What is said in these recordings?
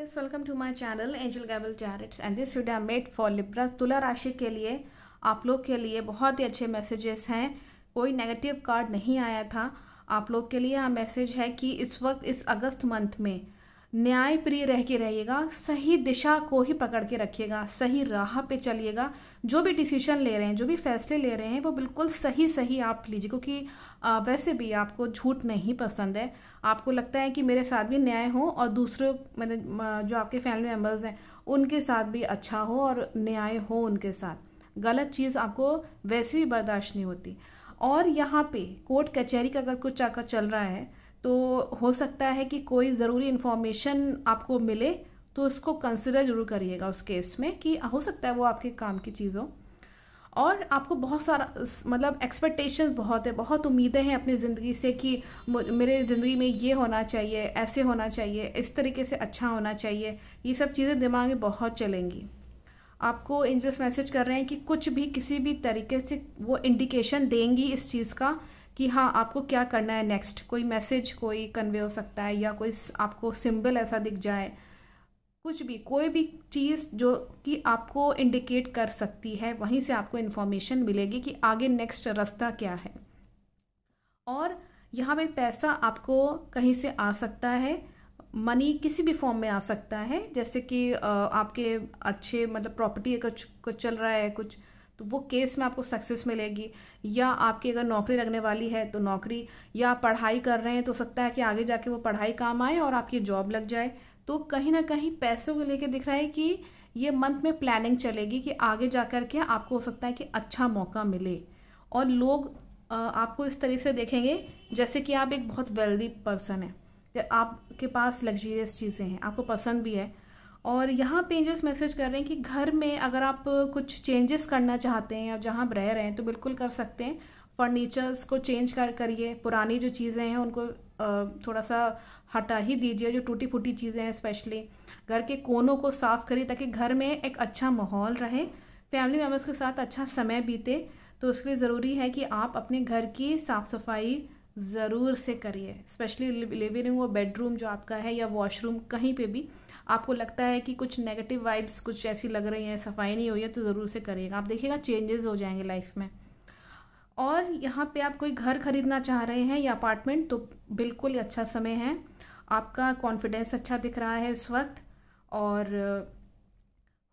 guys welcome to my channel Angel Gable Tarots and this video made for Libra तुला राशि के लिए आप लोग के लिए बहुत ही अच्छे मैसेजेस हैं कोई नेगेटिव कार्ड नहीं आया था आप लोग के लिए यहाँ मैसेज है कि इस वक्त इस अगस्त मंथ में न्याय प्रिय रह के रहिएगा सही दिशा को ही पकड़ के रखिएगा सही राह पे चलिएगा जो भी डिसीजन ले रहे हैं जो भी फैसले ले रहे हैं वो बिल्कुल सही सही आप लीजिए क्योंकि वैसे भी आपको झूठ नहीं पसंद है आपको लगता है कि मेरे साथ भी न्याय हो और दूसरे मतलब जो आपके फैमिली मेम्बर्स हैं उनके साथ भी अच्छा हो और न्याय हो उनके साथ गलत चीज़ आपको वैसे भी बर्दाश्त नहीं होती और यहाँ पे कोर्ट कचहरी का अगर कुछ आकर चल रहा है तो हो सकता है कि कोई ज़रूरी इन्फॉर्मेशन आपको मिले तो उसको कंसिडर जरूर करिएगा उस केस में कि हो सकता है वो आपके काम की चीज़ हो और आपको बहुत सारा मतलब एक्सपेक्टेशन बहुत है बहुत उम्मीदें हैं अपनी ज़िंदगी से कि मेरे ज़िंदगी में ये होना चाहिए ऐसे होना चाहिए इस तरीके से अच्छा होना चाहिए ये सब चीज़ें दिमाग में बहुत चलेंगी आपको इंजस्ट मैसेज कर रहे हैं कि कुछ भी किसी भी तरीके से वो इंडिकेशन देंगी इस चीज़ का कि हाँ आपको क्या करना है नेक्स्ट कोई मैसेज कोई कन्वे हो सकता है या कोई आपको सिंबल ऐसा दिख जाए कुछ भी कोई भी चीज़ जो कि आपको इंडिकेट कर सकती है वहीं से आपको इन्फॉर्मेशन मिलेगी कि आगे नेक्स्ट रास्ता क्या है और यहाँ पे पैसा आपको कहीं से आ सकता है मनी किसी भी फॉर्म में आ सकता है जैसे कि आपके अच्छे मतलब प्रॉपर्टी कुछ कुछ चल रहा है कुछ तो वो केस में आपको सक्सेस मिलेगी या आपकी अगर नौकरी लगने वाली है तो नौकरी या पढ़ाई कर रहे हैं तो सकता है कि आगे जाके वो पढ़ाई काम आए और आपकी जॉब लग जाए तो कहीं ना कहीं पैसों को लेकर दिख रहा है कि ये मंथ में प्लानिंग चलेगी कि आगे जा कर के आपको हो सकता है कि अच्छा मौका मिले और लोग आपको इस तरीके से देखेंगे जैसे कि आप एक बहुत वेल्दी पर्सन है आपके पास लग्जरियस चीज़ें हैं आपको पसंद भी है और यहाँ पेंजेस मैसेज कर रहे हैं कि घर में अगर आप कुछ चेंजेस करना चाहते हैं या जहाँ आप रह रहे हैं तो बिल्कुल कर सकते हैं फर्नीचर्स को चेंज कर करिए पुरानी जो चीज़ें हैं उनको थोड़ा सा हटा ही दीजिए जो टूटी फूटी चीज़ें हैं स्पेशली घर के कोनों को साफ करिए ताकि घर में एक अच्छा माहौल रहे फैमिली मेम्बर्स के साथ अच्छा समय बीते तो उसके लिए ज़रूरी है कि आप अपने घर की साफ़ सफाई ज़रूर से करिए स्पेशली लिविंग रूम और बेडरूम जो आपका है या वॉशरूम कहीं पे भी आपको लगता है कि कुछ नेगेटिव वाइब्स कुछ ऐसी लग रही हैं सफाई नहीं हुई है तो ज़रूर से करिएगा आप देखिएगा चेंजेस हो जाएंगे लाइफ में और यहाँ पे आप कोई घर खरीदना चाह रहे हैं या अपार्टमेंट तो बिल्कुल अच्छा समय है आपका कॉन्फिडेंस अच्छा दिख रहा है इस वक्त और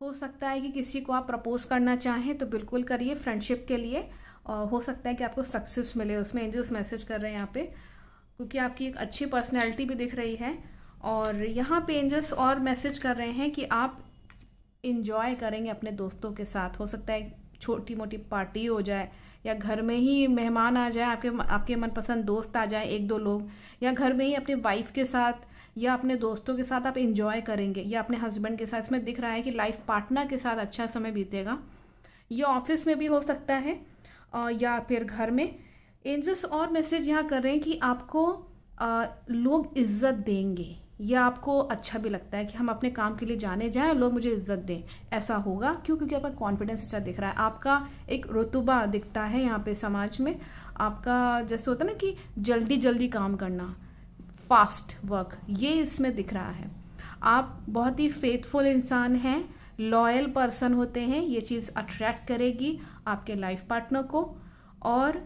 हो सकता है कि किसी को आप प्रपोज करना चाहें तो बिल्कुल करिए फ्रेंडशिप के लिए और हो सकता है कि आपको सक्सेस मिले उसमें एंजल्स मैसेज कर रहे हैं यहाँ पे क्योंकि आपकी एक अच्छी पर्सनैलिटी भी दिख रही है और यहाँ पे एंजल्स और मैसेज कर रहे हैं कि आप इंजॉय करेंगे अपने दोस्तों के साथ हो सकता है छोटी मोटी पार्टी हो जाए या घर में ही मेहमान आ जाए आपके आपके मनपसंद दोस्त आ जाए एक दो लोग या घर में ही अपने वाइफ के साथ या अपने दोस्तों के साथ आप इंजॉय करेंगे या अपने हस्बैंड के साथ इसमें दिख रहा है कि लाइफ पार्टनर के साथ अच्छा समय बीतेगा ये ऑफिस में भी हो सकता है या फिर घर में एंजल्स और मैसेज यहाँ कर रहे हैं कि आपको आ, लोग इज्जत देंगे या आपको अच्छा भी लगता है कि हम अपने काम के लिए जाने जाएं लोग मुझे इज्जत दें ऐसा होगा क्यों क्योंकि आपका कॉन्फिडेंस अच्छा दिख रहा है आपका एक रुतबा दिखता है यहाँ पे समाज में आपका जैसे होता है ना कि जल्दी जल्दी काम करना फास्ट वर्क ये इसमें दिख रहा है आप बहुत ही फेथफुल इंसान हैं लॉयल पर्सन होते हैं ये चीज़ अट्रैक्ट करेगी आपके लाइफ पार्टनर को और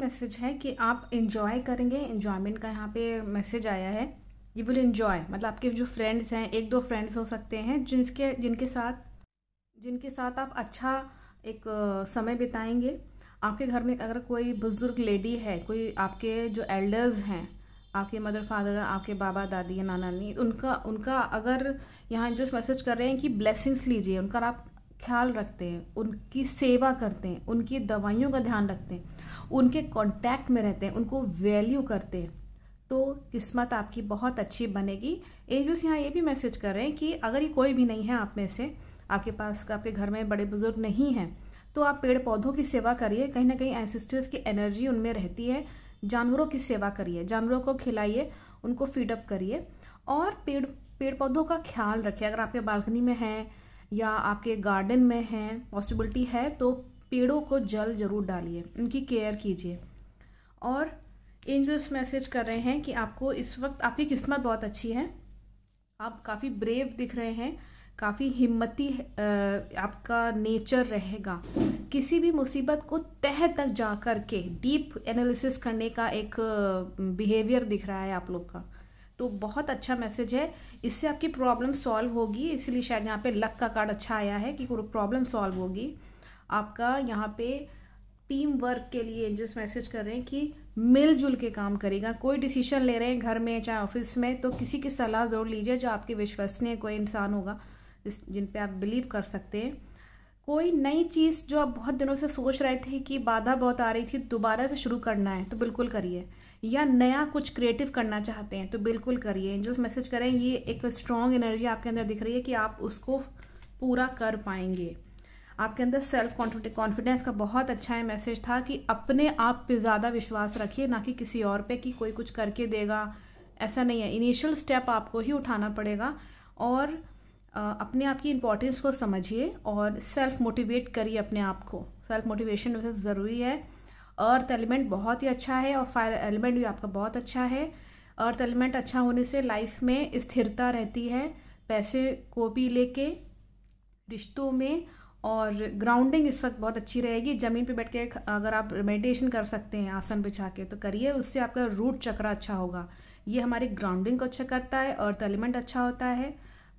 मैसेज है कि आप इन्जॉय करेंगे इन्जॉयमेंट का यहाँ पे मैसेज आया है यू विल इन्जॉय मतलब आपके जो फ्रेंड्स हैं एक दो फ्रेंड्स हो सकते हैं जिनके जिनके साथ जिनके साथ आप अच्छा एक समय बिताएंगे आपके घर में अगर कोई बुज़ुर्ग लेडी है कोई आपके जो एल्डर्स हैं आपके मदर फादर आपके बाबा दादी नाना नानी उनका उनका अगर यहाँ जो मैसेज कर रहे हैं कि ब्लेसिंग्स लीजिए उनका आप ख्याल रखते हैं उनकी सेवा करते हैं उनकी दवाइयों का ध्यान रखते हैं उनके कॉन्टैक्ट में रहते हैं उनको वैल्यू करते हैं तो किस्मत आपकी बहुत अच्छी बनेगी एंजल्स यहाँ ये भी मैसेज कर रहे हैं कि अगर ये कोई भी नहीं है आप में से आपके पास आपके घर में बड़े बुजुर्ग नहीं हैं तो आप पेड़ पौधों की सेवा करिए कहीं ना कहीं एंसिस्टर्स की एनर्जी उनमें रहती है जानवरों की सेवा करिए जानवरों को खिलाइए उनको फीडअप करिए और पेड़ पेड़ पौधों का ख्याल रखिए अगर आपके बालकनी में हैं या आपके गार्डन में हैं पॉसिबिलिटी है तो पेड़ों को जल जरूर डालिए उनकी केयर कीजिए और एंजल्स मैसेज कर रहे हैं कि आपको इस वक्त आपकी किस्मत बहुत अच्छी है आप काफ़ी ब्रेव दिख रहे हैं काफ़ी हिम्मती आपका नेचर रहेगा किसी भी मुसीबत को तह तक जा कर के डीप एनालिसिस करने का एक बिहेवियर दिख रहा है आप लोग का तो बहुत अच्छा मैसेज है इससे आपकी प्रॉब्लम सॉल्व होगी इसलिए शायद यहाँ पे लक का कार्ड अच्छा आया है कि प्रॉब्लम सॉल्व होगी आपका यहाँ पे टीम वर्क के लिए एंजल्स मैसेज कर रहे हैं कि मिलजुल के काम करेगा कोई डिसीजन ले रहे हैं घर में चाहे ऑफिस में तो किसी की सलाह ज़रूर लीजिए जो आपके विश्वसनीय कोई इंसान होगा जिन पे आप बिलीव कर सकते हैं कोई नई चीज़ जो आप बहुत दिनों से सोच रहे थे कि बाधा बहुत आ रही थी दोबारा से शुरू करना है तो बिल्कुल करिए या नया कुछ क्रिएटिव करना चाहते हैं तो बिल्कुल करिए जो मैसेज करें ये एक स्ट्रांग एनर्जी आपके अंदर दिख रही है कि आप उसको पूरा कर पाएंगे आपके अंदर सेल्फ कॉन्फिडेंस का बहुत अच्छा है मैसेज था कि अपने आप पे ज़्यादा विश्वास रखिए ना कि किसी और पे कि कोई कुछ करके देगा ऐसा नहीं है इनिशियल स्टेप आपको ही उठाना पड़ेगा और अपने आप की इम्पोर्टेंस को समझिए और सेल्फ मोटिवेट करिए अपने आप को सेल्फ मोटिवेशन वैसे ज़रूरी है अर्थ एलिमेंट बहुत ही अच्छा है और फायर एलिमेंट भी आपका बहुत अच्छा है अर्थ एलिमेंट अच्छा होने से लाइफ में स्थिरता रहती है पैसे को भी लेके रिश्तों में और ग्राउंडिंग इस वक्त बहुत अच्छी रहेगी ज़मीन पे बैठ के अगर आप मेडिटेशन कर सकते हैं आसन बिछा के तो करिए उससे आपका रूट चक्र अच्छा होगा ये हमारी ग्राउंडिंग को अच्छा करता है अर्थ एलिमेंट अच्छा होता है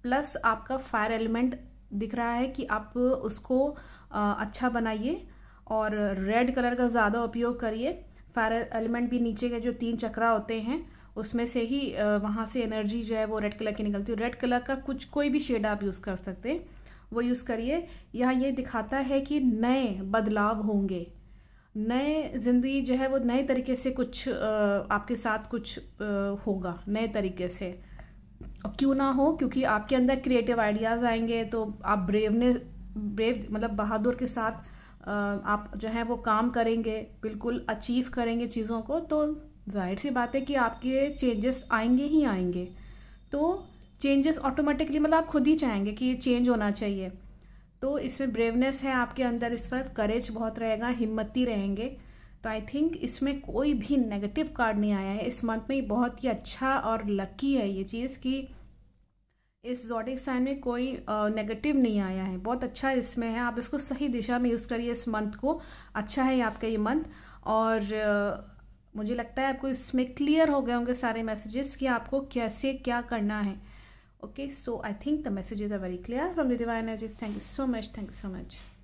प्लस आपका फायर एलिमेंट दिख रहा है कि आप उसको अच्छा बनाइए और रेड कलर का ज़्यादा उपयोग करिए फायर एलिमेंट भी नीचे के जो तीन चक्रा होते हैं उसमें से ही वहाँ से एनर्जी जो है वो रेड कलर की निकलती है रेड कलर का कुछ कोई भी शेड आप यूज़ कर सकते हैं वो यूज़ करिए यहाँ ये दिखाता है कि नए बदलाव होंगे नए ज़िंदगी जो है वो नए तरीके से कुछ आपके साथ कुछ होगा नए तरीके से क्यों ना हो क्योंकि आपके अंदर क्रिएटिव आइडियाज आएंगे तो आप ब्रेव ने ब्रेव मतलब बहादुर के साथ आप जो है वो काम करेंगे बिल्कुल अचीव करेंगे चीज़ों को तो जाहिर सी बात है कि आपके चेंजेस आएंगे ही आएंगे तो चेंजेस ऑटोमेटिकली मतलब आप खुद ही चाहेंगे कि ये चेंज होना चाहिए तो इसमें ब्रेवनेस है आपके अंदर इस वक्त करेज बहुत रहेगा हिम्मती रहेंगे तो आई थिंक इसमें कोई भी नेगेटिव कार्ड नहीं आया है इस मंथ में बहुत ही अच्छा और लकी है ये चीज़ कि इस जोटिक साइन में कोई नेगेटिव नहीं आया है बहुत अच्छा इसमें है आप इसको सही दिशा में यूज़ करिए इस मंथ को अच्छा है आपका ये मंथ और मुझे लगता है आपको इसमें क्लियर हो गए होंगे सारे मैसेजेस कि आपको कैसे क्या करना है okay so I think the messages are very clear from the divine energies thank you so much thank you so much